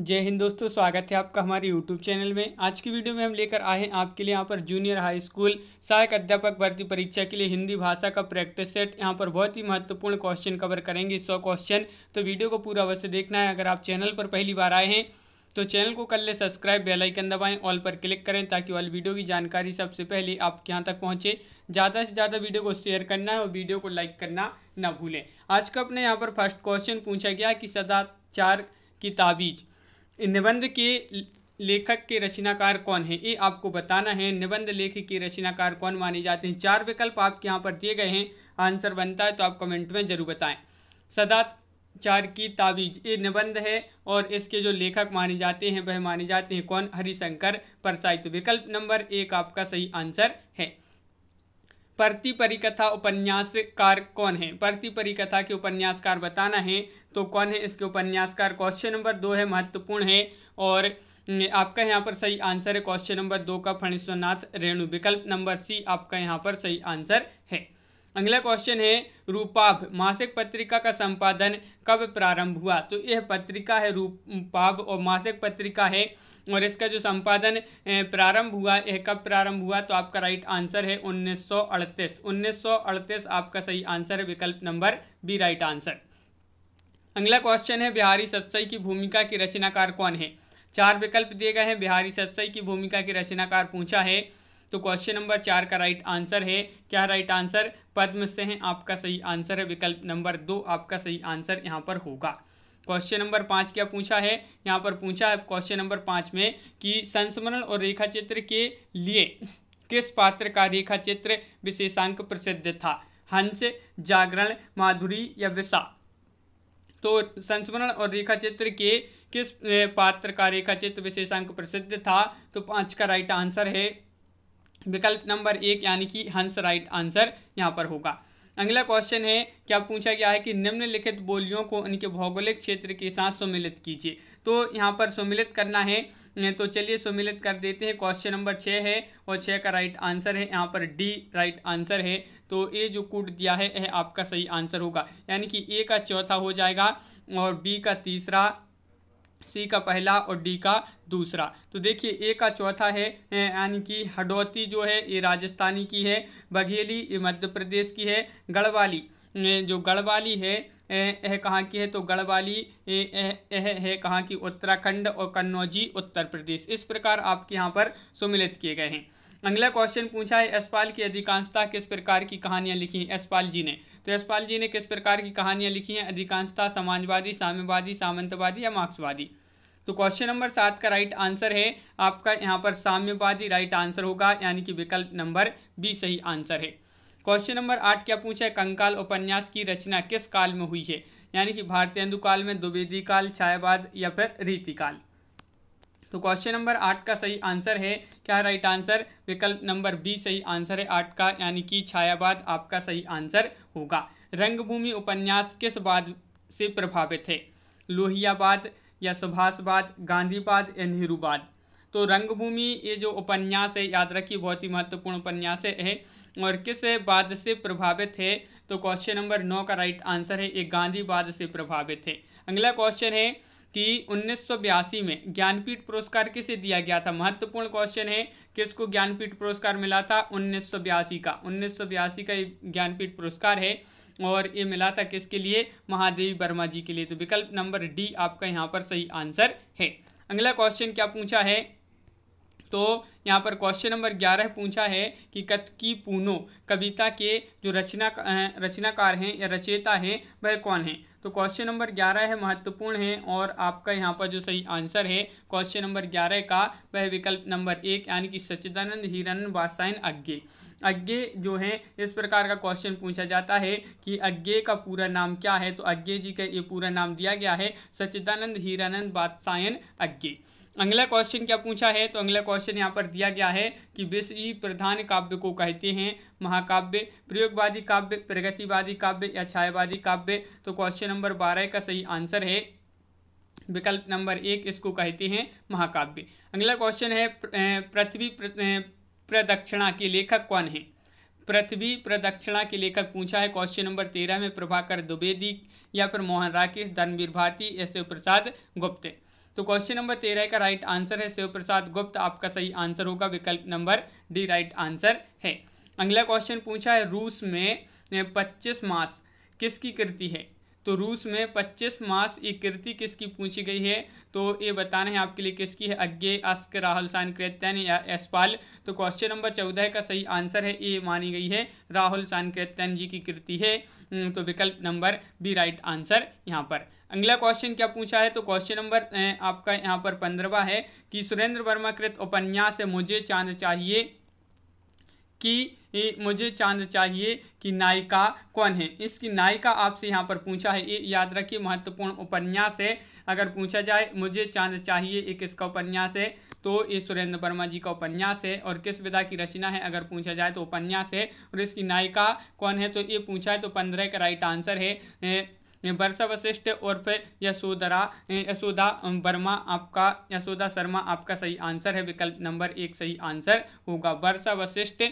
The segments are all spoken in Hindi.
जय हिंद दोस्तों स्वागत है आपका हमारे यूट्यूब चैनल में आज की वीडियो में हम लेकर आए हैं आपके लिए यहाँ पर जूनियर हाई स्कूल सहायक अध्यापक भर्ती परीक्षा के लिए हिंदी भाषा का प्रैक्टिस सेट यहाँ पर बहुत ही महत्वपूर्ण क्वेश्चन कवर करेंगे सौ क्वेश्चन तो वीडियो को पूरा अवश्य देखना है अगर आप चैनल पर पहली बार आए हैं तो चैनल को कर ले सब्सक्राइब बेलाइकन दबाएँ ऑल पर क्लिक करें ताकि ऑल वीडियो की जानकारी सबसे पहले आपके यहाँ तक पहुँचे ज़्यादा से ज़्यादा वीडियो को शेयर करना है और वीडियो को लाइक करना ना भूलें आज का अपने यहाँ पर फर्स्ट क्वेश्चन पूछा गया कि सदाचार की ताबीज़ निबंध के लेखक के रचनाकार कौन है ये आपको बताना है निबंध लेखक के रचनाकार कौन माने जाते हैं चार विकल्प आपके यहाँ पर दिए गए हैं आंसर बनता है तो आप कमेंट में ज़रूर बताएं चार की ताबीज ये निबंध है और इसके जो लेखक माने जाते हैं वह माने जाते हैं कौन हरिशंकर परसाई तो विकल्प नंबर एक आपका सही आंसर है प्रति परिकथा उपन्यासकार कौन है प्रति परिकथा के उपन्यासकार बताना है तो कौन है इसके उपन्यासकार क्वेश्चन नंबर दो है महत्वपूर्ण है और आपका यहाँ पर सही आंसर है क्वेश्चन नंबर दो का फणेश्वरनाथ रेणु विकल्प नंबर सी आपका यहाँ पर सही आंसर है अगला क्वेश्चन है रूपाभ मासिक पत्रिका का संपादन कब प्रारंभ हुआ तो यह पत्रिका है रूपाभ और मासिक पत्रिका है और इसका जो संपादन प्रारंभ हुआ यह कब प्रारंभ हुआ तो आपका राइट आंसर है उन्नीस सौ आपका सही आंसर है विकल्प नंबर बी राइट आंसर अगला क्वेश्चन है बिहारी सत्सई की भूमिका की रचनाकार कौन है चार विकल्प दिए गए हैं बिहारी सत्सई की भूमिका की रचनाकार पूछा है तो क्वेश्चन नंबर चार का राइट आंसर है क्या राइट आंसर पद्म से है आपका सही आंसर है विकल्प नंबर दो आपका सही आंसर यहाँ पर होगा क्वेश्चन नंबर पाँच क्या पूछा है यहाँ पर पूछा है क्वेश्चन नंबर पाँच में कि संस्मरण और रेखा चित्र के लिए किस पात्र का रेखा चित्र विशेषांक प्रसिद्ध था हंस जागरण माधुरी या विषा तो संस्मरण और रेखा चित्र के किस पात्र का रेखा चित्र विशेषांक प्रसिद्ध था तो पांच का राइट आंसर है विकल्प नंबर एक यानी कि हंस राइट आंसर यहाँ पर होगा अगला क्वेश्चन है क्या पूछा गया है कि निम्नलिखित बोलियों को इनके भौगोलिक क्षेत्र के साथ सम्मिलित कीजिए तो यहाँ पर सम्मिलित करना है तो चलिए सम्मिलित कर देते हैं क्वेश्चन नंबर छः है और छः का राइट आंसर है यहाँ पर डी राइट आंसर है तो ए जो कूट दिया है यह आपका सही आंसर होगा यानी कि ए का चौथा हो जाएगा और बी का तीसरा सी का पहला और डी का दूसरा तो देखिए ए का चौथा है यानी कि हडौती जो है ये राजस्थानी की है बघेली ये मध्य प्रदेश की है गढ़वाली जो गढ़वाली है यह कहाँ की है तो गढ़वाली यह है कहाँ की उत्तराखंड और कन्नौजी उत्तर प्रदेश इस प्रकार आपके यहाँ पर सम्मिलित किए गए हैं अगला क्वेश्चन पूछा है एसपाल की अधिकांशता किस प्रकार की कहानियां लिखी हैं एसपाल जी ने तो एसपाल जी ने किस प्रकार की कहानियां लिखी हैं अधिकांशता समाजवादी साम्यवादी सामंतवादी या मार्क्सवादी तो क्वेश्चन नंबर सात का राइट आंसर है आपका यहाँ पर साम्यवादी राइट आंसर होगा यानी कि विकल्प नंबर बी सही आंसर है क्वेश्चन नंबर आठ क्या पूछा है कंकाल उपन्यास की रचना किस काल में हुई है यानी कि भारतीय काल में द्विवेदी काल छायावाद या फिर रीतिकाल तो क्वेश्चन नंबर आठ का सही आंसर है क्या राइट आंसर विकल्प नंबर बी सही आंसर है आठ का यानी कि छायावाद आपका सही आंसर होगा रंगभूमि उपन्यास किस बाद से प्रभावित है लोहियाबाद या सुभाषवाद गांधीवाद या नेहरूवाद तो रंगभूमि ये जो उपन्यास है याद रखिए बहुत ही महत्वपूर्ण उपन्यास है और किस बाद से प्रभावित है तो क्वेश्चन नंबर नौ का राइट आंसर है ये गांधीवाद से प्रभावित है अगला क्वेश्चन है कि उन्नीस में ज्ञानपीठ पुरस्कार किसे दिया गया था महत्वपूर्ण क्वेश्चन है किसको ज्ञानपीठ पुरस्कार मिला था उन्नीस का उन्नीस का ज्ञानपीठ पुरस्कार है और ये मिला था किसके लिए महादेवी वर्मा जी के लिए तो विकल्प नंबर डी आपका यहाँ पर सही आंसर है अगला क्वेश्चन क्या पूछा है तो यहाँ पर क्वेश्चन नंबर ग्यारह पूछा है कि कतकी पूनो कविता के जो रचना रचनाकार हैं या रचयिता हैं वह कौन हैं तो क्वेश्चन नंबर ग्यारह है महत्वपूर्ण है और आपका यहाँ पर जो सही आंसर है क्वेश्चन नंबर ग्यारह का वह विकल्प नंबर एक यानी कि सच्चिदानंद हिरन वासायन अज्ञे अज्ञे जो है इस प्रकार का क्वेश्चन पूछा जाता है कि अज्ञे का पूरा नाम क्या है तो अज्ञे जी का ये पूरा नाम दिया गया है सच्चिदानंद हीरानंद बादशायन अज्ञे अगला क्वेश्चन क्या पूछा है तो अगला क्वेश्चन यहाँ पर दिया गया है कि विश्व प्रधान काव्य को कहते हैं महाकाव्य प्रयोगवादी काव्य प्रगतिवादी काव्य या छायावादी काव्य तो क्वेश्चन नंबर बारह का सही आंसर है विकल्प नंबर एक इसको कहते हैं महाकाव्य अगला क्वेश्चन है पृथ्वी प्रदक्षिणा के लेखक कौन है पृथ्वी प्रदक्षिणा के लेखक पूछा है क्वेश्चन नंबर तेरह में प्रभाकर द्विवेदी या फिर मोहन राकेश धनवीर भारती एस प्रसाद गुप्ते तो क्वेश्चन नंबर तेरह का राइट आंसर है शिव प्रसाद गुप्त आपका सही आंसर होगा विकल्प नंबर डी राइट आंसर है अगला क्वेश्चन पूछा है रूस में पच्चीस मास किसकी कृति है तो रूस में पच्चीस मास ये कृति किसकी पूछी गई है तो ये बताना है आपके लिए किसकी है अज्ञे अस्क राहुल सान कृत्यन या यशपाल तो क्वेश्चन नंबर चौदह का सही आंसर है ये मानी गई है राहुल सान कृत्यन जी की कृति है हम्म, तो विकल्प नंबर बी राइट आंसर यहाँ पर अगला क्वेश्चन क्या पूछा है तो क्वेश्चन नंबर आपका यहाँ पर पंद्रवा है कि सुरेंद्र वर्मा कृत उपन्यास मुझे चांद चाहिए कि मुझे चांद चाहिए कि नायिका कौन है इसकी नायिका आपसे यहाँ पर पूछा है ये याद रखिए महत्वपूर्ण उपन्यास है अगर पूछा जाए मुझे चांद चाहिए एक इसका उपन्यास है तो ये सुरेंद्र वर्मा जी का उपन्यास है और किस विधा की रचना है अगर पूछा जाए तो उपन्यास है और इसकी नायिका कौन है तो ये पूछा है तो पंद्रह का राइट आंसर है वर्षा वशिष्ठ उर्फ यशोधरा यशोदा वर्मा आपका यशोदा शर्मा आपका सही आंसर है विकल्प नंबर एक सही आंसर होगा वर्षा वशिष्ठ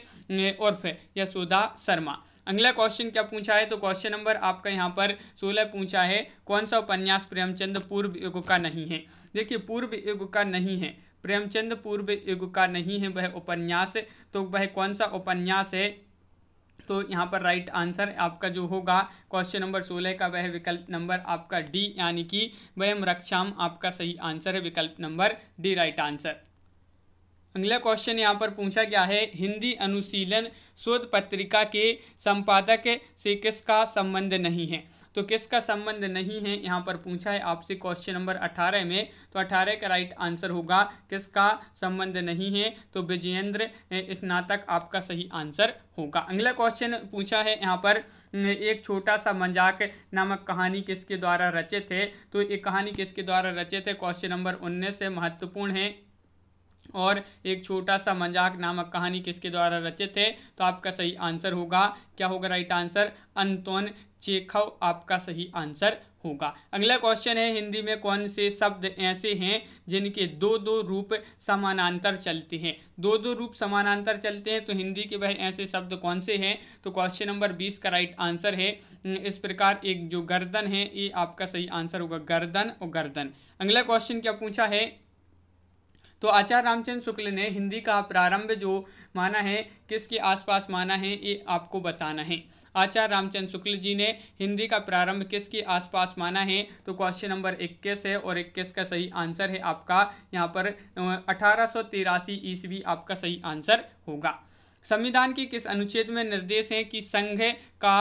उर्फ यशोदा शर्मा अगला क्वेश्चन क्या पूछा है तो क्वेश्चन नंबर आपका यहाँ पर सोलह पूछा है कौन सा उपन्यास प्रेमचंद पूर्व युग का नहीं है देखिए पूर्व युग का नहीं है प्रेमचंद पूर्व युग का नहीं है वह उपन्यास तो वह कौन सा उपन्यास है तो यहाँ पर राइट आंसर आपका जो होगा क्वेश्चन नंबर सोलह का वह विकल्प नंबर आपका डी यानी कि वयम रक्षाम आपका सही आंसर है विकल्प नंबर डी राइट आंसर अगला क्वेश्चन यहाँ पर पूछा गया है हिंदी अनुशीलन शोध पत्रिका के संपादक से किसका संबंध नहीं है तो किसका संबंध नहीं है यहाँ पर पूछा है आपसे क्वेश्चन नंबर अठारह में तो अठारह का राइट आंसर होगा किसका संबंध नहीं है तो विजयेंद्र स्नातक आपका सही आंसर होगा अगला क्वेश्चन पूछा है यहाँ पर एक छोटा सा मजाक नामक कहानी किसके द्वारा रचित है तो एक कहानी किसके द्वारा रचित है क्वेश्चन नंबर उन्नीस से महत्वपूर्ण है और एक छोटा सा मजाक नामक कहानी किसके द्वारा रचित है तो आपका सही आंसर होगा क्या होगा राइट आंसर अंतोन चेखव आपका सही आंसर होगा अगला क्वेश्चन है हिंदी में कौन से शब्द ऐसे हैं जिनके दो दो रूप समानांतर चलते हैं दो दो रूप समानांतर चलते हैं तो हिंदी के वह ऐसे शब्द कौन से हैं तो क्वेश्चन नंबर बीस का राइट आंसर है इस प्रकार एक जो गर्दन है ये आपका सही आंसर होगा गर्दन और गर्दन अगला क्वेश्चन क्या पूछा है तो आचार्य रामचंद्र शुक्ल ने हिंदी का प्रारंभ जो माना है किसके आसपास माना है ये आपको बताना है आचार्य रामचंद्र शुक्ल जी ने हिंदी का प्रारंभ किसके आसपास माना है तो क्वेश्चन नंबर इक्कीस है और इक्कीस का सही आंसर है आपका यहाँ पर अठारह ईस्वी आपका सही आंसर होगा संविधान के किस अनुच्छेद में निर्देश है कि संघ का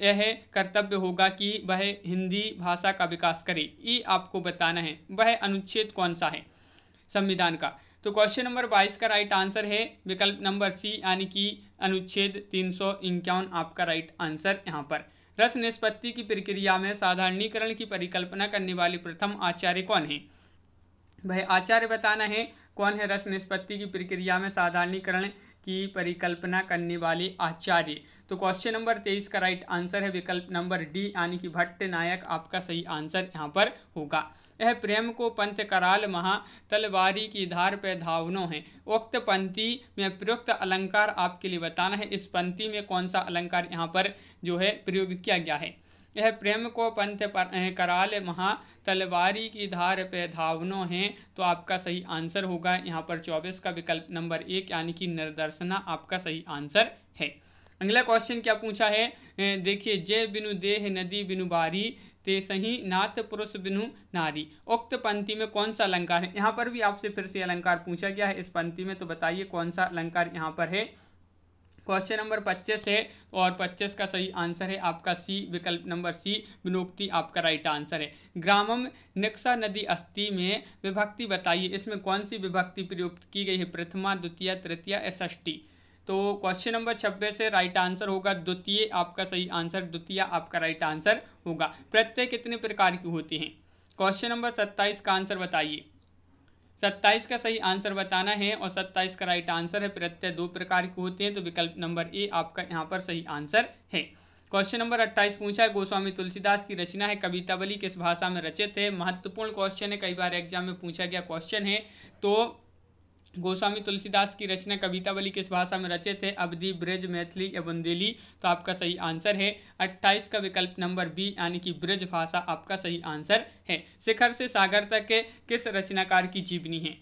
यह कर्तव्य होगा कि वह हिंदी भाषा का विकास करे ये आपको बताना है वह अनुच्छेद कौन सा है संविधान का तो क्वेश्चन नंबर बाईस का राइट आंसर है विकल्प नंबर सी यानी कि अनुच्छेद तीन आपका राइट आंसर यहाँ पर रस निष्पत्ति की प्रक्रिया में साधारणीकरण की परिकल्पना करने वाले प्रथम आचार्य कौन है भाई आचार्य बताना है कौन है रस निष्पत्ति की प्रक्रिया में साधारणीकरण की परिकल्पना करने वाले आचार्य तो क्वेश्चन नंबर तेईस का राइट आंसर है विकल्प नंबर डी यानी कि भट्ट नायक आपका सही आंसर यहाँ पर होगा यह प्रेम को पंथ कराल महा तलवारी की धार पे धावनों हैं उक्त पंक्ति में प्रयुक्त अलंकार आपके लिए बताना है इस पंक्ति में कौन सा अलंकार यहाँ पर जो है प्रयोग किया गया है यह प्रेम को पंथ कराल महा तलवारी की धार पे धावनों हैं तो आपका सही आंसर होगा यहाँ पर चौबीस का विकल्प नंबर एक यानी कि निर्दर्शना आपका सही आंसर है अगला क्वेश्चन क्या पूछा है देखिए जय बिनु देह नदी बिनु बारी ते सही नाथ पुरुष बिनु नारी उक्त पंक्ति में कौन सा अलंकार है यहाँ पर भी आपसे फिर से अलंकार पूछा गया है इस पंक्ति में तो बताइए कौन सा अलंकार यहाँ पर है क्वेश्चन नंबर पच्चीस है और पच्चीस का सही आंसर है आपका सी विकल्प नंबर सी विनोक्ति आपका राइट आंसर है ग्रामम निक्सा नदी अस्थि में विभक्ति बताइए इसमें कौन सी विभक्ति प्रयुक्त की गई है प्रथमा द्वितीय तृतीय षष्ठी तो क्वेश्चन नंबर 26 से राइट आंसर होगा द्वितीय आपका सही आंसर द्वितीय आपका राइट आंसर होगा प्रत्यय कितने प्रकार की होती हैं क्वेश्चन नंबर 27 का आंसर बताइए 27 का सही आंसर बताना है और 27 का राइट आंसर है प्रत्यय दो प्रकार के होते हैं तो विकल्प नंबर ए आपका यहाँ पर सही आंसर है क्वेश्चन नंबर 28 पूछा है गोस्वामी तुलसीदास की रचना है कवितावली किस भाषा में रचित है महत्वपूर्ण क्वेश्चन है कई बार एग्जाम में पूछा गया क्वेश्चन है तो गोस्वामी तुलसीदास की रचना कवितावली किस भाषा में रचे थे अवधि ब्रज मैथिली या बुंदेली तो आपका सही आंसर है 28 का विकल्प नंबर बी यानी कि ब्रज भाषा आपका सही आंसर है शिखर से सागर तक के किस रचनाकार की जीवनी है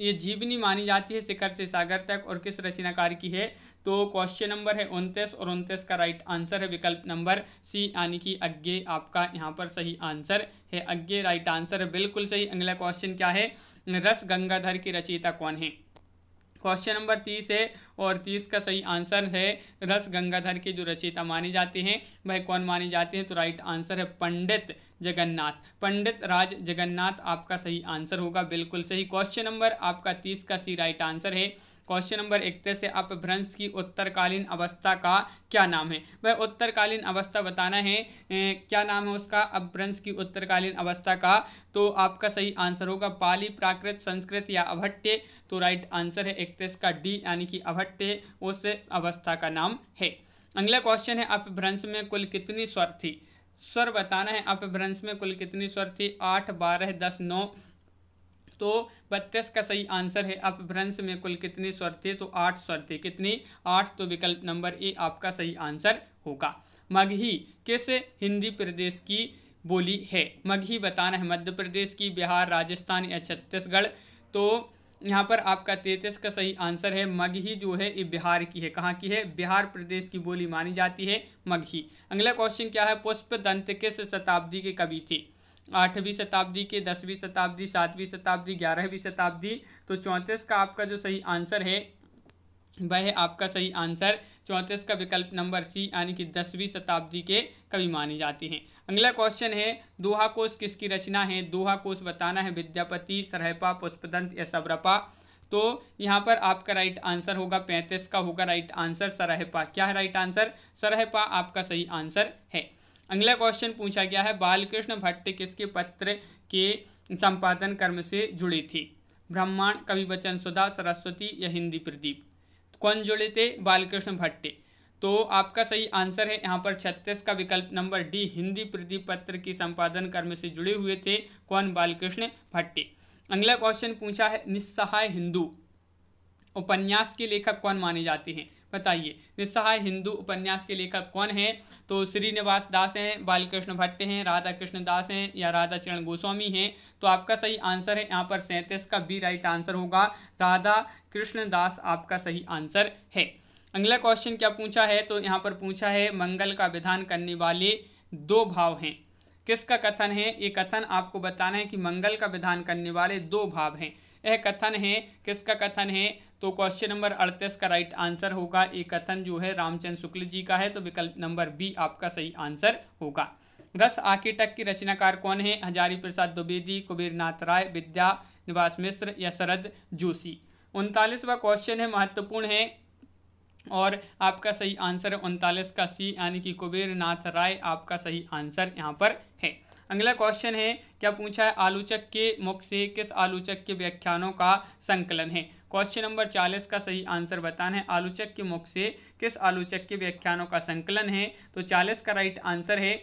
ये जीवनी मानी जाती है शिखर से सागर तक और किस रचनाकार की है तो क्वेश्चन नंबर है उनतीस और उनतीस का राइट आंसर है विकल्प नंबर सी यानी कि अज्ञे आपका यहाँ पर सही आंसर है अज्ञे राइट आंसर है बिल्कुल सही अगला क्वेश्चन क्या है रस गंगाधर की रचयिता कौन है क्वेश्चन नंबर तीस है और तीस का सही आंसर है रस गंगाधर की जो रचयिता मानी जाती हैं वह कौन मानी जाती हैं तो राइट आंसर है पंडित जगन्नाथ पंडित राज जगन्नाथ आपका सही आंसर होगा बिल्कुल सही क्वेश्चन नंबर आपका तीस का सी राइट आंसर है क्वेश्चन नंबर इकतीस है अपभ्रंश की उत्तरकालीन अवस्था का क्या नाम है वह उत्तरकालीन अवस्था बताना है ए, क्या नाम है उसका अपभ्रंश की उत्तरकालीन अवस्था का तो आपका सही आंसर होगा पाली प्राकृत संस्कृत या अभट्टे तो राइट आंसर है इकतीस का डी यानी कि अभट्टे उस अवस्था का नाम है अगला क्वेश्चन है अपभ्रंश में कुल कितनी स्वर थी स्वर बताना है अपभ्रंश में कुल कितनी स्वर थी आठ बारह दस नौ तो बत्तीस का सही आंसर है अपभ्रंश में कुल कितने स्वर थे तो आठ स्वर थे कितने आठ तो विकल्प नंबर ए आपका सही आंसर होगा मगही किस हिंदी प्रदेश की बोली है मगही बताना है मध्य प्रदेश की बिहार राजस्थान या छत्तीसगढ़ तो यहाँ पर आपका तैतीस का सही आंसर है मगही जो है ये बिहार की है कहाँ की है बिहार प्रदेश की बोली मानी जाती है मगही अगला क्वेश्चन क्या है पुष्प दंत किस शताब्दी के कवि थे आठवीं शताब्दी के दसवीं शताब्दी सातवीं शताब्दी ग्यारहवीं शताब्दी तो चौंतीस का आपका जो सही आंसर है वह है आपका सही आंसर चौंतीस का विकल्प नंबर सी यानी कि दसवीं शताब्दी के कवि माने जाते हैं अगला क्वेश्चन है दोहा कोश किसकी रचना है दोहा कोश बताना है विद्यापति सरहपा पुष्पदंत या सबरपा तो यहाँ पर आपका राइट आंसर होगा पैंतीस का होगा राइट आंसर सरहपा क्या है राइट आंसर सरहपा आपका सही आंसर है अगला क्वेश्चन पूछा गया है बालकृष्ण भट्ट किसके पत्र के संपादन कर्म से जुड़ी थी ब्रह्मांड कवि बचन सुधा सरस्वती या हिंदी प्रदीप कौन जुड़े थे बालकृष्ण भट्टे तो आपका सही आंसर है यहाँ पर छत्तीस का विकल्प नंबर डी हिंदी प्रदीप पत्र की संपादन कर्म से जुड़े हुए थे कौन बालकृष्ण भट्टे अगला क्वेश्चन पूछा है निस्सहाय हिंदू उपन्यास के लेखक कौन माने जाते हैं बताइए निस्सहाय हिंदू उपन्यास के लेखक कौन हैं तो श्रीनिवास दास हैं बालकृष्ण भट्ट हैं राधा कृष्ण दास हैं या राधा चरण गोस्वामी हैं तो आपका सही आंसर है यहाँ पर सैंतीस का बी राइट आंसर होगा राधा कृष्ण दास आपका सही आंसर है अगला क्वेश्चन क्या पूछा है तो यहाँ पर पूछा है मंगल का विधान करने वाले दो भाव हैं किसका कथन है ये कथन आपको बताना है कि मंगल का विधान करने वाले दो भाव हैं यह कथन है किसका कथन है तो क्वेश्चन नंबर अड़तीस का राइट आंसर होगा ये कथन जो है रामचंद्र शुक्ल जी का है तो विकल्प नंबर बी आपका सही आंसर होगा रस आकेटक की रचनाकार कौन है हजारी प्रसाद द्विवेदी कुबेरनाथ राय विद्या निवास मिश्र या शरद जोशी उनतालीसवा क्वेश्चन है महत्वपूर्ण है और आपका सही आंसर है उनतालीस का सी यानी कि कुबेरनाथ राय आपका सही आंसर यहाँ पर है अगला क्वेश्चन है क्या पूछा है आलोचक के मुख से किस आलोचक के व्याख्यानों का संकलन है क्वेश्चन नंबर चालीस का सही आंसर बताना है आलोचक के मुख से किस आलोचक के व्याख्यानों का संकलन है तो चालीस का राइट आंसर है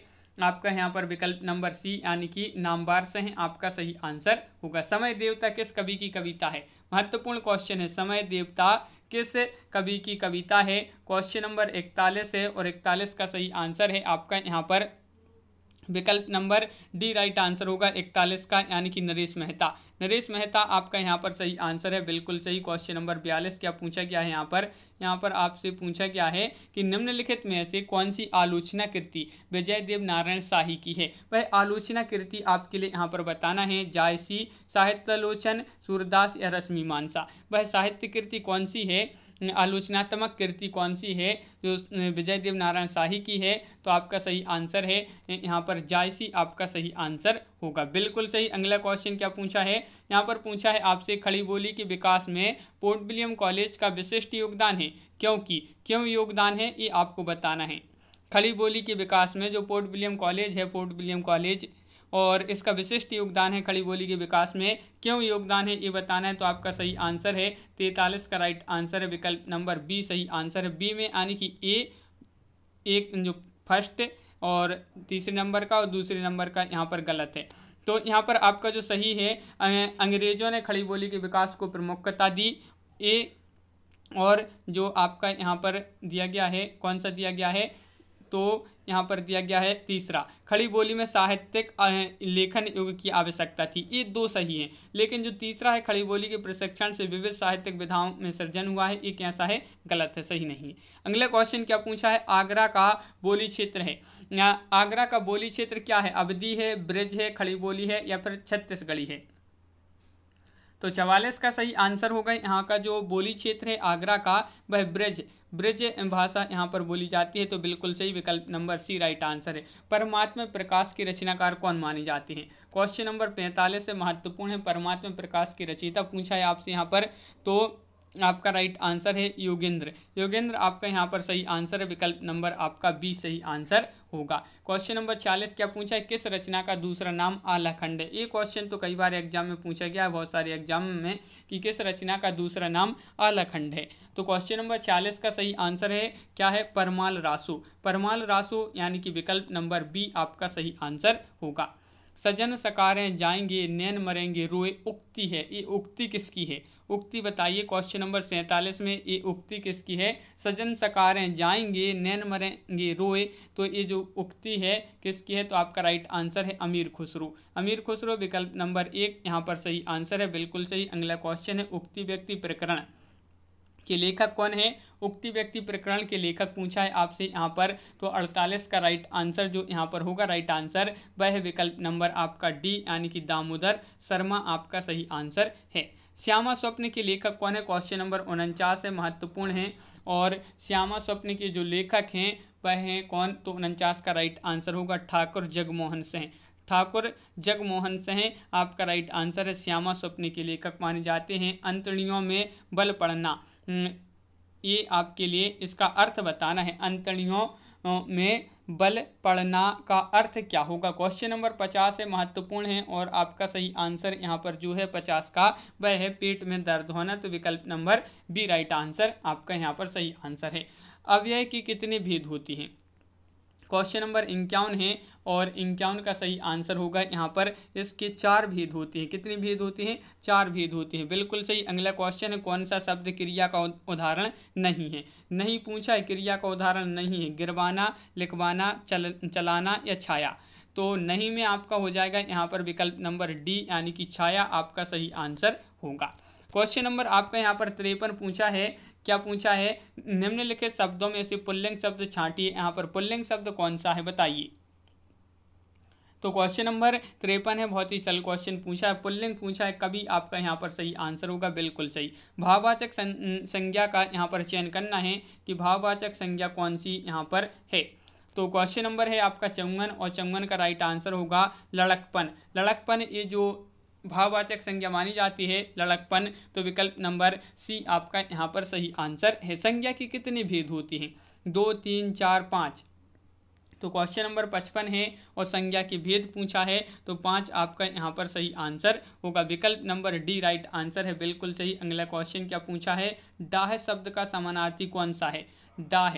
आपका यहाँ पर विकल्प नंबर सी यानी कि नामवार से है आपका सही आंसर होगा समय देवता किस कवि की कविता है महत्वपूर्ण क्वेश्चन है समय देवता किस कवि की कविता है क्वेश्चन नंबर इकतालीस है और इकतालीस का सही आंसर है आपका यहाँ पर विकल्प नंबर डी राइट आंसर होगा इकतालीस का यानी कि नरेश मेहता नरेश मेहता आपका यहाँ पर सही आंसर है बिल्कुल सही क्वेश्चन नंबर बयालीस क्या पूछा गया है यहाँ पर यहाँ पर आपसे पूछा गया है कि निम्नलिखित में से कौन सी आलोचना कृति विजय देव नारायण शाही की है वह आलोचना कृति आपके लिए यहाँ पर बताना है जायसी साहित्यालोचन सूरदास या रश्मि मानसा वह साहित्य कृति कौन सी है आलोचनात्मक कृति कौन सी है जो विजय देव नारायण शाही की है तो आपका सही आंसर है यहाँ पर जायसी आपका सही आंसर होगा बिल्कुल सही अगला क्वेश्चन क्या पूछा है यहाँ पर पूछा है आपसे खड़ी बोली के विकास में पोर्ट विलियम कॉलेज का विशिष्ट योगदान है क्योंकि क्यों योगदान है ये आपको बताना है खड़ी बोली के विकास में जो पोर्ट विलियम कॉलेज है पोर्ट विलियम कॉलेज और इसका विशिष्ट योगदान है खड़ी बोली के विकास में क्यों योगदान है ये बताना है तो आपका सही आंसर है तैतालीस का राइट आंसर है विकल्प नंबर बी सही आंसर है बी में यानी कि ए एक जो फर्स्ट और तीसरे नंबर का और दूसरे नंबर का यहाँ पर गलत है तो यहाँ पर आपका जो सही है अंग्रेजों ने खड़ी बोली के विकास को प्रमुखता दी ए और जो आपका यहाँ पर दिया गया है कौन सा दिया गया है तो यहाँ पर दिया गया है तीसरा खड़ी बोली में साहित्यिक लेखन युग की आवश्यकता थी ये दो सही हैं लेकिन जो तीसरा है खड़ी बोली के प्रशिक्षण से विविध साहित्यिक विधाओं में सृजन हुआ है ये कैसा है गलत है सही नहीं है अगला क्वेश्चन क्या पूछा है आगरा का बोली क्षेत्र है आगरा का बोली क्षेत्र क्या है अवधि है ब्रिज है खड़ी बोली है या फिर छत्तीसगढ़ी है तो चवालीस का सही आंसर होगा यहाँ का जो बोली क्षेत्र है आगरा का वह ब्रज ब्रज भाषा यहाँ पर बोली जाती है तो बिल्कुल सही विकल्प नंबर सी राइट आंसर है परमात्मा प्रकाश की रचनाकार कौन माने जाते हैं क्वेश्चन नंबर पैंतालीस महत्वपूर्ण है परमात्मा प्रकाश की रचयिता पूछा है आपसे यहाँ पर तो आपका राइट आंसर है योगेंद्र योगेंद्र आपका यहाँ पर सही आंसर है विकल्प नंबर आपका बी सही आंसर होगा क्वेश्चन नंबर चालीस क्या पूछा है किस रचना का दूसरा नाम आलाखंड है ये क्वेश्चन तो कई बार एग्जाम में पूछा गया है बहुत सारे एग्जाम में कि किस रचना का दूसरा नाम आलाखंड है तो क्वेश्चन नंबर चालीस का सही आंसर है क्या है परमाल रासु परमाल रासु यानी कि विकल्प नंबर बी आपका सही आंसर होगा सजन सकारें जाएंगे नैन मरेंगे रोए उक्ति है ये उक्ति किसकी है उक्ति बताइए क्वेश्चन नंबर सैंतालीस में ये उक्ति किसकी है सजन सकारें जाएंगे नैन मरेंगे रोए तो ये जो उक्ति है किसकी है तो आपका राइट आंसर है अमीर खुसरो अमीर खुसरो विकल्प नंबर एक यहाँ पर सही आंसर है बिल्कुल सही अगला क्वेश्चन है उक्ति व्यक्ति प्रकरण के लेखक कौन है उक्ति व्यक्ति प्रकरण के लेखक पूछा है आपसे यहाँ पर तो 48 का राइट आंसर जो यहाँ पर होगा राइट आंसर वह विकल्प नंबर आपका डी यानी कि दामोदर शर्मा आपका सही आंसर है श्यामा स्वप्न के लेखक कौन है क्वेश्चन नंबर उनचास है महत्वपूर्ण है और श्यामा स्वप्न के जो लेखक हैं वह हैं कौन तो उनचास का राइट आंसर होगा ठाकुर जगमोहन सिंह ठाकुर जगमोहन सिंह आपका राइट आंसर है श्यामा स्वप्न के लेखक माने जाते हैं अंतड़ियों में बल पड़ना हम्म, ये आपके लिए इसका अर्थ बताना है अंतड़ियों में बल पड़ना का अर्थ क्या होगा क्वेश्चन नंबर पचास है महत्वपूर्ण है और आपका सही आंसर यहाँ पर जो है पचास का वह है पेट में दर्द होना तो विकल्प नंबर बी राइट आंसर आपका यहाँ पर सही आंसर है अव्यय की कितनी भेद होती हैं क्वेश्चन नंबर इक्यावन है और इक्यावन का सही आंसर होगा यहाँ पर इसके चार भेद होते हैं कितने भेद होते हैं चार भेद होते हैं बिल्कुल सही अगला क्वेश्चन है कौन सा शब्द क्रिया का उदाहरण नहीं है नहीं पूछा है क्रिया का उदाहरण नहीं है गिरवाना लिखवाना चल चलाना या छाया तो नहीं में आपका हो जाएगा यहाँ पर विकल्प नंबर डी यानी कि छाया आपका सही आंसर होगा क्वेश्चन नंबर आपका यहाँ पर तिरपन पूछा है क्या पूछा है निम्नलिखित शब्दों में से पुल्लिंग शब्द छांटिए यहाँ पर पुल्लिंग शब्द कौन सा है बताइए तो क्वेश्चन नंबर तिरपन है बहुत ही सरल क्वेश्चन पूछा है पुल्लिंग पूछा है कभी आपका यहाँ पर सही आंसर होगा बिल्कुल सही भाववाचक संज्ञा का यहाँ पर चयन करना है कि भाववाचक संज्ञा कौन सी यहाँ पर है तो क्वेश्चन नंबर है आपका चंगन और चंगन का राइट आंसर होगा लड़कपन लड़कपन ये जो भाववाचक संज्ञा मानी जाती है लड़कपन तो विकल्प नंबर सी आपका यहाँ पर सही आंसर है संज्ञा की कितने भेद होती हैं दो तीन चार पाँच तो क्वेश्चन नंबर पचपन है और संज्ञा के भेद पूछा है तो पाँच आपका यहाँ पर सही आंसर होगा विकल्प नंबर डी राइट आंसर है बिल्कुल सही अगला क्वेश्चन क्या पूछा है डाह शब्द का समानार्थी कौन सा है डाह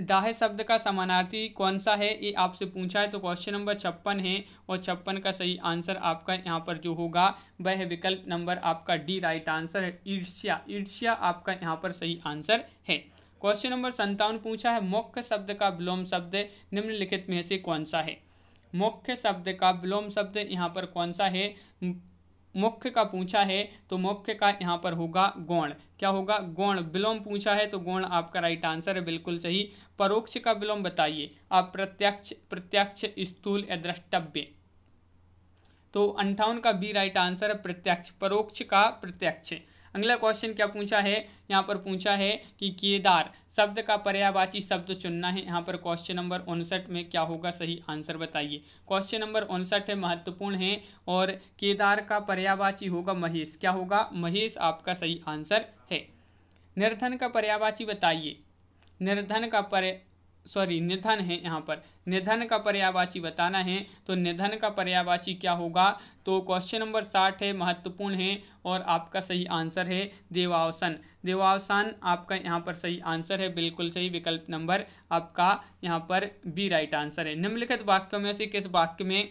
डाहे शब्द का समानार्थी कौन सा है ये आपसे पूछा है तो क्वेश्चन नंबर छप्पन है और छप्पन का सही आंसर आपका यहाँ पर जो होगा वह विकल्प नंबर आपका डी राइट आंसर है ईर्ष्या ईर्ष्या आपका यहाँ पर सही आंसर है क्वेश्चन नंबर संतावन पूछा है मुख्य शब्द का विलोम शब्द निम्नलिखित में से कौन सा है मुख्य शब्द का विलोम शब्द यहाँ पर कौन सा है मुख्य का पूछा है तो मुख्य का यहाँ पर होगा गौण क्या होगा गौण विलोम पूछा है तो गौण आपका राइट आंसर है बिल्कुल सही परोक्ष का विलोम बताइए आप प्रत्यक्ष प्रत्यक्ष स्थूल अद्रष्टव्य तो अंठावन का बी राइट आंसर है प्रत्यक्ष परोक्ष का प्रत्यक्ष अगला क्वेश्चन क्या पूछा है यहाँ पर पूछा है कि केदार शब्द का पर्यावाची शब्द चुनना है यहाँ पर क्वेश्चन नंबर उनसठ में क्या होगा सही आंसर बताइए क्वेश्चन नंबर उनसठ है महत्वपूर्ण है और केदार का पर्यावाची होगा महेश क्या होगा महेश आपका सही आंसर है निर्धन का पर्यावाची बताइए निर्धन का पर्य सॉरी निधन है यहाँ पर निधन का पर्यावाची बताना है तो निधन का पर्यावाची क्या होगा तो क्वेश्चन नंबर साठ है महत्वपूर्ण है और आपका सही आंसर है देवावसन देवावसान आपका यहाँ पर सही आंसर है बिल्कुल सही विकल्प नंबर आपका यहाँ पर बी राइट आंसर है निम्नलिखित वाक्यों में से किस वाक्य में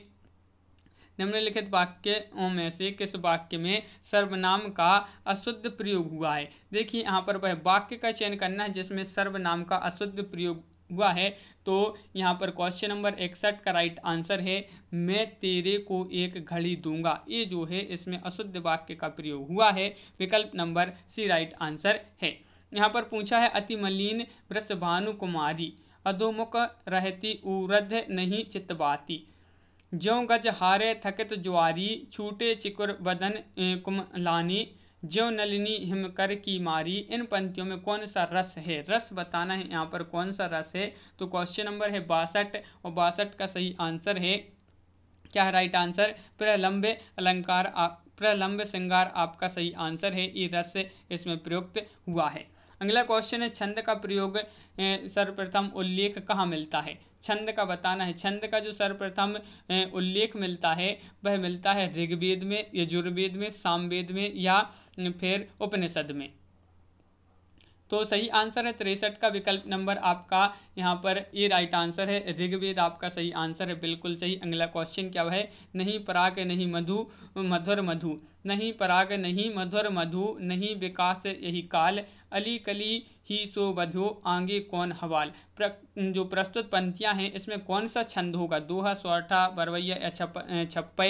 निम्नलिखित वाक्यों में से किस वाक्य में सर्वनाम का अशुद्ध प्रयोग हुआ है देखिए यहाँ पर वह वाक्य का चयन करना है जिसमें सर्वनाम का अशुद्ध प्रयोग हुआ है तो यहाँ पर क्वेश्चन नंबर इकसठ का राइट आंसर है मैं तेरे को एक घड़ी दूंगा ये जो है इसमें अशुद्ध वाक्य का प्रयोग हुआ है विकल्प नंबर सी राइट आंसर है यहाँ पर पूछा है अति मलिन वृषभानु कुमारी अधोमुख रहती उध नहीं चित्तवाती ज्यों गज हारे थकित ज्वारी छूटे चिकुर बदन कुमलानी ज्यो नलिनी हिमकर की मारी इन पंक्तियों में कौन सा रस है रस बताना है यहाँ पर कौन सा रस है तो क्वेश्चन नंबर है बासठ और बासठ का सही आंसर है क्या है राइट आंसर प्रलंब अलंकार प्रलंब श्रृंगार आपका सही आंसर है ये रस इसमें प्रयुक्त हुआ है अगला क्वेश्चन है छंद का प्रयोग सर्वप्रथम उल्लेख कहाँ मिलता है छंद का बताना है छंद का जो सर्वप्रथम उल्लेख मिलता है वह मिलता है ऋग्वेद में यजुर्वेद में सामवेद में या फिर उपनिषद में तो सही आंसर है तिरसठ का विकल्प नंबर आपका यहाँ पर ये राइट आंसर है ऋग्वेद आपका सही आंसर है बिल्कुल सही अगला क्वेश्चन क्या है नहीं पराग नहीं मधु मधुर मधु नहीं पराग नहीं मधुर मधु नहीं विकास यही काल अली कली ही सो वधु आगे कौन हवाल प्र, जो प्रस्तुत पंक्तियाँ हैं इसमें कौन सा छंद होगा दोहा सोठा बरवैया या छप छप्पे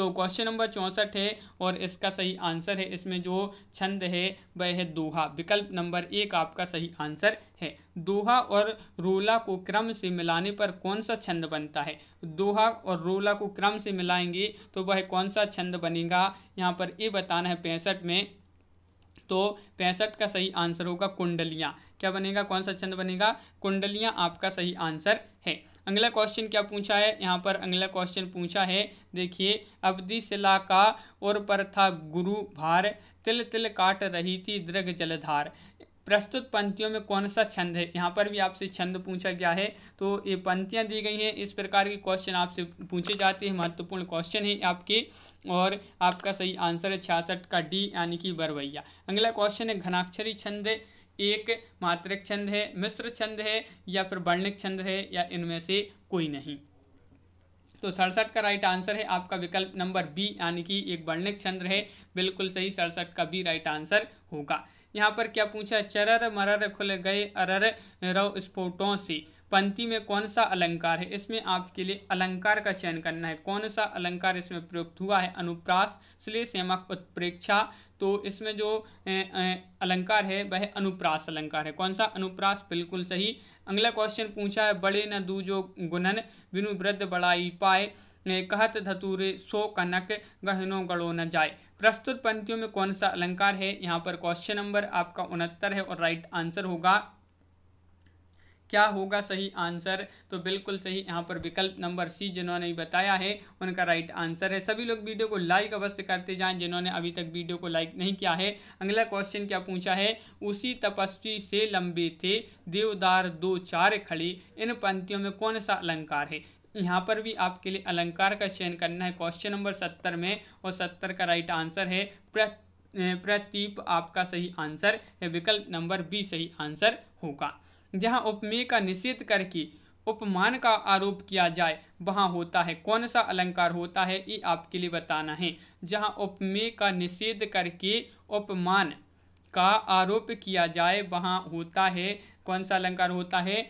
तो क्वेश्चन नंबर चौंसठ है और इसका सही आंसर है इसमें जो छंद है वह है दोहा विकल्प नंबर एक आपका सही आंसर है दोहा और रोला को क्रम से मिलाने पर कौन सा छंद बनता है दोहा और रोला को क्रम से मिलाएंगे तो वह कौन सा छंद बनेगा यहाँ पर ये बताना है पैंसठ में तो पैंसठ का सही आंसर होगा कुंडलियाँ क्या बनेगा कौन सा छंद बनेगा कुंडलियाँ आपका सही आंसर है अगला क्वेश्चन क्या पूछा है यहाँ पर अगला क्वेश्चन पूछा है देखिए अवधि शिला का और पर था गुरु भार तिल तिल काट रही थी दृग जलधार प्रस्तुत पंक्तियों में कौन सा छंद है यहाँ पर भी आपसे छंद पूछा गया है तो ये पंक्तियाँ दी गई हैं इस प्रकार के क्वेश्चन आपसे पूछे जाते हैं महत्वपूर्ण क्वेश्चन है आपके और आपका सही आंसर है छियासठ का डी यानी कि बरवैया अगला क्वेश्चन है घनाक्षरी छंद एक मात्रिक छंद है मिश्र छंद है या फिर वर्णिक छंद है या इनमें से कोई नहीं तो सड़सठ का राइट आंसर है आपका विकल्प नंबर बी यानी कि एक वर्णिक छंद है बिल्कुल सही सड़सठ का बी राइट आंसर होगा यहाँ पर क्या पूछा चरर मरर खुल गए अरर रव स्फोटों से पंक्ति में कौन सा अलंकार है इसमें आपके लिए अलंकार का चयन करना है कौन सा अलंकार इसमें प्रयुक्त हुआ है अनुप्रास श्लेषमक उत्प्रेक्षा तो इसमें जो ए, ए, अलंकार है वह अनुप्रास अलंकार है कौन सा अनुप्रास बिल्कुल सही अगला क्वेश्चन पूछा है बड़े न दूजो गुणन बिनु वृद्ध बड़ाई पाए कहत धतूरे सो कनक गहनो गड़ो न जाए प्रस्तुत पंक्तियों में कौन सा अलंकार है यहाँ पर क्वेश्चन नंबर आपका उनहत्तर है और राइट आंसर होगा क्या होगा सही आंसर तो बिल्कुल सही यहाँ पर विकल्प नंबर सी जिन्होंने बताया है उनका राइट आंसर है सभी लोग वीडियो को लाइक अवश्य करते जाएं जिन्होंने अभी तक वीडियो को लाइक नहीं किया है अगला क्वेश्चन क्या पूछा है उसी तपस्वी से लंबे थे देवदार दो चार खड़ी इन पंक्तियों में कौन सा अलंकार है यहाँ पर भी आपके लिए अलंकार का चयन करना है क्वेश्चन नंबर सत्तर में और सत्तर का राइट आंसर है प्रतीप आपका सही आंसर है विकल्प नंबर बी सही आंसर होगा जहां उपमेय का निषेध करके उपमान का आरोप किया जाए वहाँ होता है कौन सा अलंकार होता है ये आपके लिए बताना है जहाँ उपमेय का निषेध करके उपमान का आरोप किया जाए वहाँ होता है कौन सा अलंकार होता है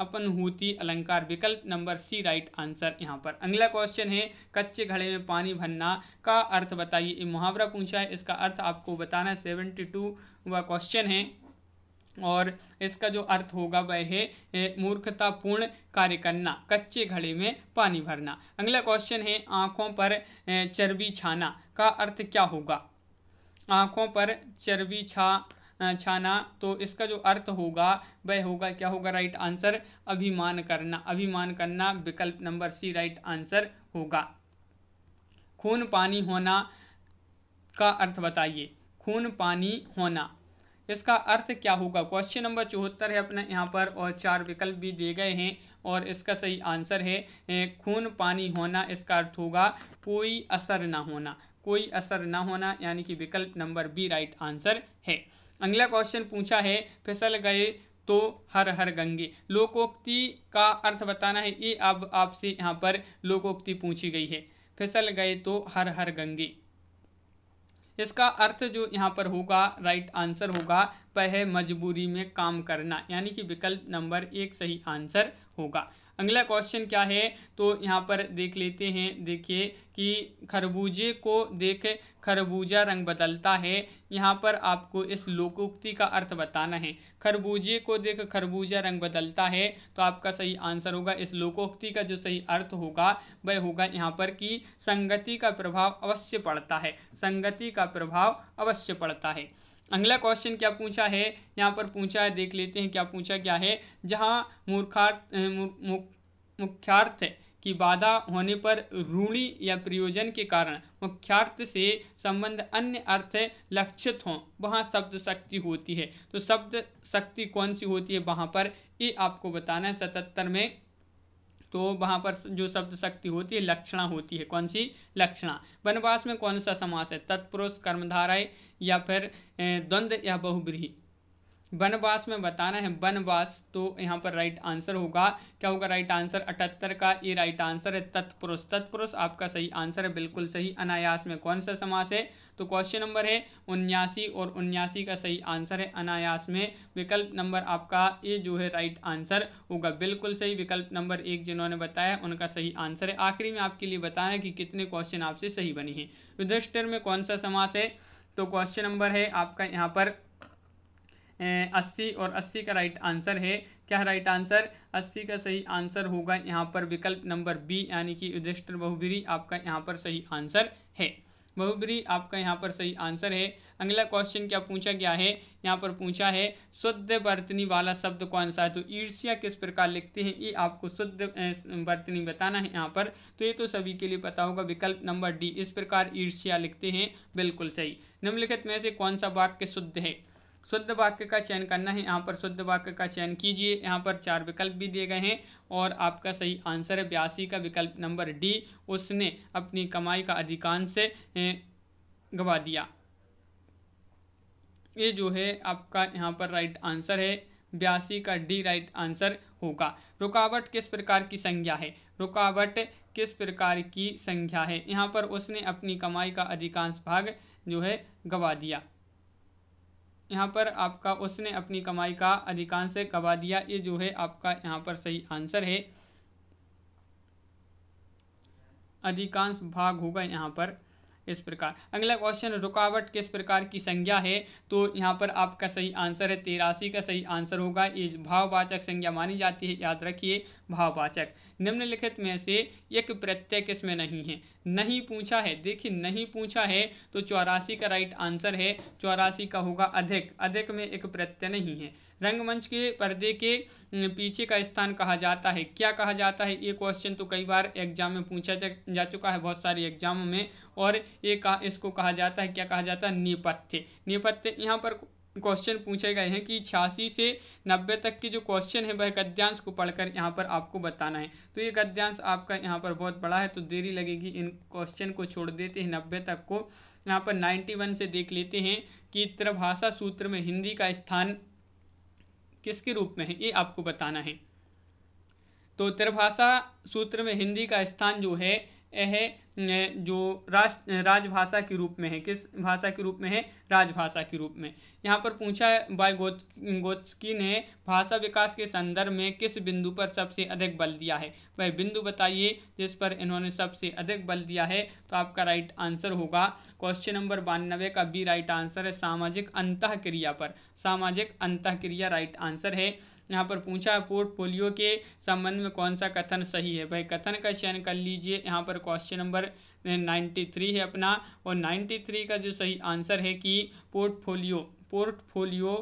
होती अलंकार विकल्प नंबर सी राइट आंसर यहाँ पर अगला क्वेश्चन है कच्चे घड़े में पानी भरना का अर्थ बताइए मुहावरा पूछा है इसका अर्थ आपको बताना है सेवेंटी टू व क्वेश्चन है और इसका जो अर्थ होगा वह है मूर्खतापूर्ण कार्य करना कच्चे घड़े में पानी भरना अगला क्वेश्चन है आँखों पर चर्बी छाना का अर्थ क्या होगा आँखों पर चर्बी छा छाना तो इसका जो अर्थ होगा वह होगा क्या होगा राइट आंसर अभिमान करना अभिमान करना विकल्प नंबर सी राइट आंसर होगा खून पानी होना का अर्थ बताइए खून पानी होना इसका अर्थ क्या होगा क्वेश्चन नंबर चौहत्तर है अपने यहाँ पर और चार विकल्प भी दिए गए हैं और इसका सही आंसर है खून पानी होना इसका अर्थ होगा कोई असर ना होना कोई असर ना होना यानी कि विकल्प नंबर बी राइट आंसर है अगला क्वेश्चन पूछा है फिसल गए तो हर हर गंगे लोकोक्ति का अर्थ बताना है ये अब आपसे यहाँ पर लोकोक्ति पूछी गई है फिसल गए तो हर हर गंगे इसका अर्थ जो यहाँ पर होगा राइट आंसर होगा वह मजबूरी में काम करना यानी कि विकल्प नंबर एक सही आंसर होगा अगला क्वेश्चन क्या है तो यहाँ पर देख लेते हैं देखिए कि खरबूजे को देख खरबूजा रंग बदलता है यहाँ पर आपको इस लोकोक्ति का अर्थ बताना है खरबूजे को देख खरबूजा रंग बदलता है तो आपका सही आंसर होगा इस लोकोक्ति का जो सही अर्थ होगा वह होगा यहाँ पर कि संगति का प्रभाव अवश्य पड़ता है संगति का प्रभाव अवश्य पड़ता है अगला क्वेश्चन क्या पूछा है यहाँ पर पूछा है देख लेते हैं क्या पूछा क्या है जहाँ मूर्खार्थ मुख्यार्थ की बाधा होने पर ऋणी या प्रयोजन के कारण मुख्यार्थ से संबंध अन्य अर्थ लक्षित हों वहाँ शब्द शक्ति होती है तो शब्द शक्ति कौन सी होती है वहाँ पर ये आपको बताना है सतहत्तर में तो वहाँ पर जो शब्द शक्ति होती है लक्षणा होती है कौन सी लक्षणा वनवास में कौन सा समास है तत्पुरुष कर्मधाराएँ या फिर द्वंद्व या बहुब्रीही वनवास में बताना है वनवास तो यहाँ पर राइट आंसर होगा क्या होगा राइट आंसर अठहत्तर का ये राइट आंसर है तत्पुरुष तत्पुरुष आपका सही आंसर है बिल्कुल सही अनायास में कौन सा समास है तो क्वेश्चन नंबर है उन्यासी और उन्यासी का सही आंसर है अनायास में विकल्प नंबर आपका ये जो है राइट आंसर होगा बिल्कुल सही विकल्प नंबर एक जिन्होंने बताया उनका सही आंसर है आखिरी में आपके लिए बताना है कि कितने क्वेश्चन आपसे सही बनी है युधिष्ठिर में कौन सा समास है तो क्वेश्चन नंबर है आपका यहाँ पर अस्सी और अस्सी का राइट आंसर है क्या राइट आंसर अस्सी का सही आंसर होगा यहाँ पर विकल्प नंबर बी यानी कि युधिष्ठिर बहुबीरी आपका यहाँ पर सही आंसर है बहुबरी आपका यहाँ पर सही आंसर है अगला क्वेश्चन क्या पूछा गया है यहाँ पर पूछा है शुद्ध बर्तनी वाला शब्द कौन सा है तो ईर्ष्या किस प्रकार लिखते हैं ये आपको शुद्ध बर्तनी बताना है यहाँ पर तो ये तो सभी के लिए पता होगा विकल्प नंबर डी इस प्रकार ईर्ष्या लिखते हैं बिल्कुल सही निम्नलिखित में से कौन सा वाक्य शुद्ध है शुद्ध वाक्य का चयन करना है यहाँ पर शुद्ध वाक्य का चयन कीजिए यहाँ पर चार विकल्प भी दिए गए हैं और आपका सही आंसर है बयासी का विकल्प नंबर डी उसने अपनी कमाई का अधिकांश गवा दिया ये जो है आपका यहाँ पर राइट आंसर है बयासी का डी राइट आंसर होगा रुकावट किस प्रकार की संज्ञा है रुकावट किस प्रकार की संख्या है यहाँ पर उसने अपनी कमाई का अधिकांश भाग जो है गवा दिया यहाँ पर आपका उसने अपनी कमाई का अधिकांश गवा दिया ये जो है आपका यहाँ पर सही आंसर है अधिकांश भाग होगा यहाँ पर इस प्रकार अगला क्वेश्चन रुकावट किस प्रकार की संज्ञा है तो यहाँ पर आपका सही आंसर है तेरासी का सही आंसर होगा ये भाववाचक संज्ञा मानी जाती है याद रखिए भाववाचक निम्नलिखित में से एक प्रत्यय किसमें नहीं है नहीं पूछा है देखिए नहीं पूछा है तो चौरासी का राइट आंसर है चौरासी का होगा अधिक अधिक में एक प्रत्यय नहीं है रंगमंच के पर्दे के पीछे का स्थान कहा जाता है क्या कहा जाता है ये क्वेश्चन तो कई बार एग्जाम में पूछा जा, जा चुका है बहुत सारे एग्जामों में और ये कहा इसको कहा जाता है क्या कहा जाता है नेपथ्य नेपथ्य यहाँ पर क्वेश्चन पूछे गए हैं कि छियासी से नब्बे तक के जो क्वेश्चन है वह गद्यांश को पढ़कर यहाँ पर आपको बताना है तो ये गद्यांश आपका यहाँ पर बहुत बड़ा है तो देरी लगेगी इन क्वेश्चन को छोड़ देते हैं नब्बे तक को यहाँ पर नाइन्टी वन से देख लेते हैं कि त्रिभाषा सूत्र में हिंदी का स्थान किसके रूप में है ये आपको बताना है तो त्रिभाषा सूत्र में हिंदी का स्थान जो है यह जो राज राजभाषा के रूप में है किस भाषा के रूप में है राजभाषा के रूप में यहाँ पर पूछा है बाय गोच गोचकी ने भाषा विकास के संदर्भ में किस बिंदु पर सबसे अधिक बल दिया है वह बिंदु बताइए जिस पर इन्होंने सबसे अधिक बल दिया है तो आपका राइट आंसर होगा क्वेश्चन नंबर बानवे का बी राइट आंसर है सामाजिक अंत क्रिया पर सामाजिक अंत क्रिया राइट आंसर है यहाँ पर पूछा है पोर्टफोलियो के संबंध में कौन सा कथन सही है भाई कथन का चयन कर लीजिए यहाँ पर क्वेश्चन नंबर नाइन्टी थ्री है अपना और नाइन्टी थ्री का जो सही आंसर है कि पोर्टफोलियो पोर्टफोलियो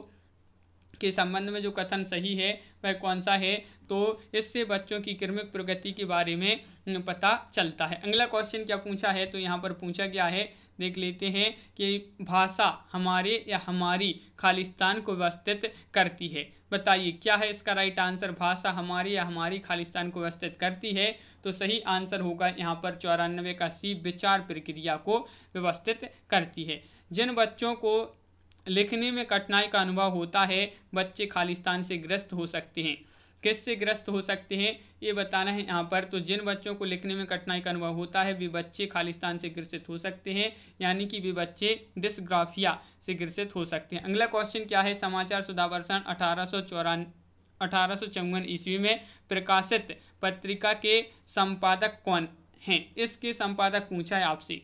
के संबंध में जो कथन सही है वह कौन सा है तो इससे बच्चों की क्रमिक प्रगति के बारे में पता चलता है अगला क्वेश्चन क्या पूछा है तो यहाँ पर पूछा गया है देख लेते हैं कि भाषा हमारे या हमारी खालिस्तान को व्यवस्थित करती है बताइए क्या है इसका राइट आंसर भाषा हमारी या हमारी खालिस्तान को व्यवस्थित करती है तो सही आंसर होगा यहाँ पर चौरानवे का सी विचार प्रक्रिया को व्यवस्थित करती है जिन बच्चों को लिखने में कठिनाई का अनुभव होता है बच्चे खालिस्तान से ग्रस्त हो सकते हैं किससे ग्रस्त हो सकते हैं ये बताना है यहाँ पर तो जिन बच्चों को लिखने में कठिनाई का अनुभव होता है वे बच्चे खालिस्तान से ग्रसित हो सकते हैं यानी कि वे बच्चे डिसग्राफिया से ग्रसित हो सकते हैं अगला क्वेश्चन क्या है समाचार सुधावर्षण अठारह सौ अठारह ईस्वी में प्रकाशित पत्रिका के संपादक कौन हैं इसके संपादक पूछा है आपसे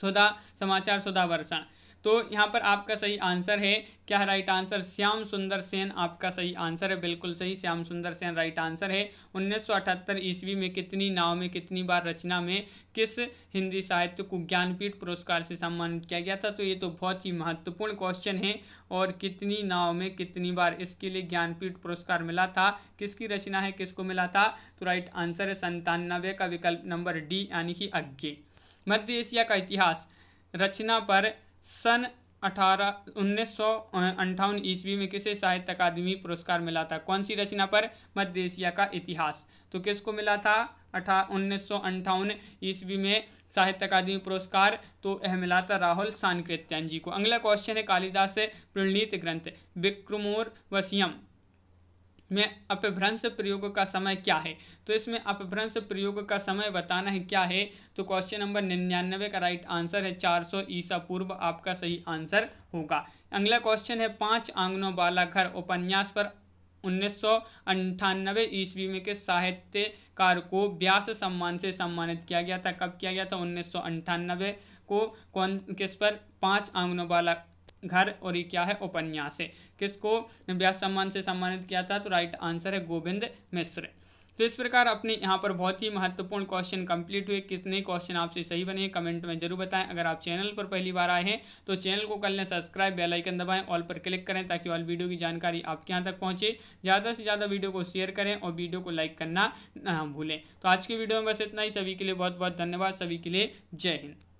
सुधा समाचार सुधा वर्षण तो यहाँ पर आपका सही आंसर है क्या राइट आंसर श्याम सुंदर सेन आपका सही आंसर है बिल्कुल सही श्याम सुंदर सेन राइट आंसर है 1978 ईस्वी में कितनी नाव में कितनी बार रचना में किस हिंदी साहित्य को ज्ञानपीठ पुरस्कार से सम्मानित किया गया था तो ये तो बहुत ही महत्वपूर्ण क्वेश्चन है और कितनी नाव में कितनी बार इसके लिए ज्ञानपीठ पुरस्कार मिला था किसकी रचना है किसको मिला था तो राइट आंसर है संतानवे का विकल्प नंबर डी यानी कि अज्ञे मध्य एशिया का इतिहास रचना पर सन अठारह उन्नीस सौ अंठावन ईस्वी में किसे साहित्य अकादमी पुरस्कार मिला था कौन सी रचना पर मध्य एशिया का इतिहास तो किसको मिला था अठा उन्नीस सौ अंठावन ईस्वी में साहित्य अकादमी पुरस्कार तो यह मिला था राहुल सानकृत्यान जी को अगला क्वेश्चन है कालिदास प्रणीत ग्रंथ विक्रमोर वसीयम में अपभ्रंश प्रयोग का समय क्या है तो इसमें अपभ्रंश प्रयोग का समय बताना है क्या है तो क्वेश्चन नंबर निन्यानवे का राइट आंसर है चार सौ ईसा पूर्व आपका सही आंसर होगा अगला क्वेश्चन है पांच आंगनों वाला घर उपन्यास पर उन्नीस सौ ईस्वी में के साहित्यकार को व्यास सम्मान से सम्मानित किया गया था कब किया गया था उन्नीस सौ को कौन किस पर पांच आंगनों वाला घर और ये क्या है उपन्यास है किसको व्यास सम्मान से सम्मानित किया था तो राइट आंसर है गोविंद मिश्र तो इस प्रकार अपने यहाँ पर बहुत ही महत्वपूर्ण क्वेश्चन कंप्लीट हुए कितने क्वेश्चन आपसे सही बने कमेंट में जरूर बताएं अगर आप चैनल पर पहली बार आए हैं तो चैनल को कल लें सब्सक्राइब बेल आइकन दबाएं ऑल पर क्लिक करें ताकि ऑल वीडियो की जानकारी आपके यहाँ तक पहुँचे ज़्यादा से ज़्यादा वीडियो को शेयर करें और वीडियो को लाइक करना ना भूलें तो आज के वीडियो में बस इतना ही सभी के लिए बहुत बहुत धन्यवाद सभी के लिए जय हिंद